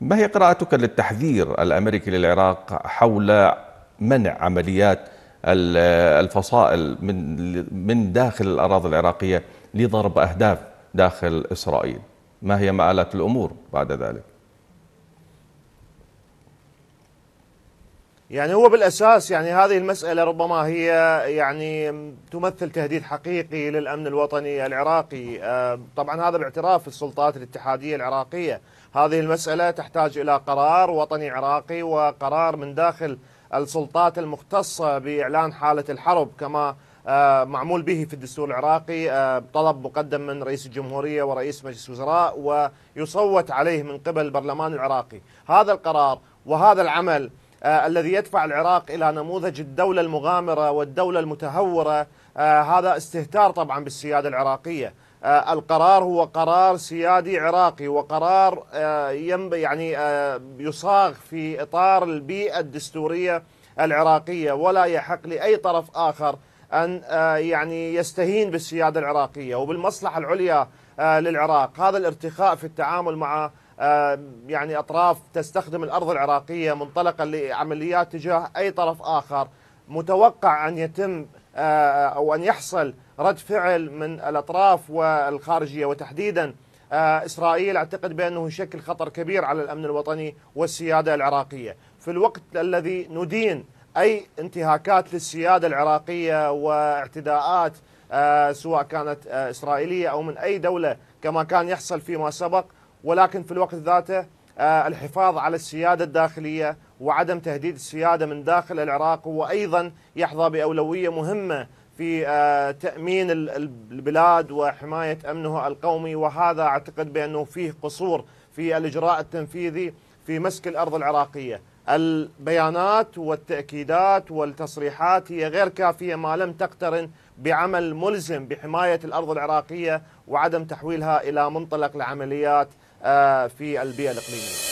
ما هي قراءتك للتحذير الأمريكي للعراق حول منع عمليات الفصائل من من داخل الأراضي العراقية لضرب أهداف داخل إسرائيل ما هي مآلات الأمور بعد ذلك؟ يعني هو بالأساس يعني هذه المسألة ربما هي يعني تمثل تهديد حقيقي للأمن الوطني العراقي آه، طبعا هذا باعتراف السلطات الاتحادية العراقية هذه المسألة تحتاج إلى قرار وطني عراقي وقرار من داخل السلطات المختصة بإعلان حالة الحرب كما آه، معمول به في الدستور العراقي آه، طلب مقدم من رئيس الجمهورية ورئيس مجلس الوزراء ويصوت عليه من قبل البرلمان العراقي هذا القرار وهذا العمل آه، الذي يدفع العراق إلى نموذج الدولة المغامرة والدولة المتهورة آه، هذا استهتار طبعا بالسيادة العراقية آه، القرار هو قرار سيادي عراقي وقرار يعني يصاغ في إطار البيئة الدستورية العراقية ولا يحق لأي طرف آخر أن يعني يستهين بالسيادة العراقية وبالمصلحة العليا للعراق هذا الارتخاء في التعامل مع يعني أطراف تستخدم الأرض العراقية منطلقا لعمليات تجاه أي طرف آخر متوقع أن يتم آه، أو أن يحصل رد فعل من الأطراف والخارجية وتحديدا آه، إسرائيل أعتقد بأنه يشكل خطر كبير على الأمن الوطني والسيادة العراقية في الوقت الذي ندين أي انتهاكات للسيادة العراقية واعتداءات آه، سواء كانت إسرائيلية أو من أي دولة كما كان يحصل فيما سبق ولكن في الوقت ذاته آه، الحفاظ على السيادة الداخلية وعدم تهديد السيادة من داخل العراق وأيضا يحظى بأولوية مهمة في آه، تأمين البلاد وحماية أمنها القومي وهذا أعتقد بأنه فيه قصور في الإجراء التنفيذي في مسك الأرض العراقية البيانات والتأكيدات والتصريحات هي غير كافية ما لم تقترن بعمل ملزم بحماية الأرض العراقية وعدم تحويلها إلى منطلق لعمليات آه، في البيئة الإقليمية